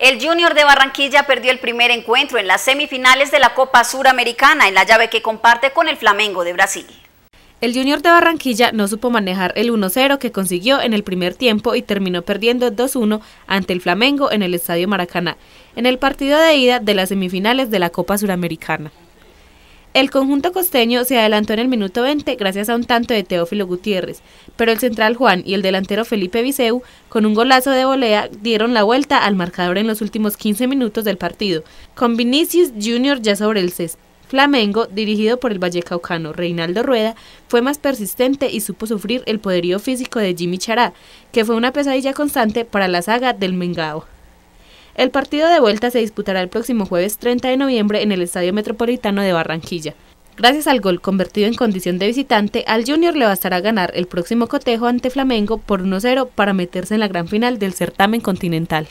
El Junior de Barranquilla perdió el primer encuentro en las semifinales de la Copa Suramericana en la llave que comparte con el Flamengo de Brasil. El Junior de Barranquilla no supo manejar el 1-0 que consiguió en el primer tiempo y terminó perdiendo 2-1 ante el Flamengo en el Estadio Maracaná, en el partido de ida de las semifinales de la Copa Suramericana. El conjunto costeño se adelantó en el minuto 20 gracias a un tanto de Teófilo Gutiérrez, pero el central Juan y el delantero Felipe Viseu, con un golazo de volea, dieron la vuelta al marcador en los últimos 15 minutos del partido, con Vinicius Junior ya sobre el césped. Flamengo, dirigido por el vallecaucano Reinaldo Rueda, fue más persistente y supo sufrir el poderío físico de Jimmy Chará, que fue una pesadilla constante para la saga del Mengao. El partido de vuelta se disputará el próximo jueves 30 de noviembre en el Estadio Metropolitano de Barranquilla. Gracias al gol convertido en condición de visitante, al Junior le bastará ganar el próximo cotejo ante Flamengo por 1-0 para meterse en la gran final del certamen continental.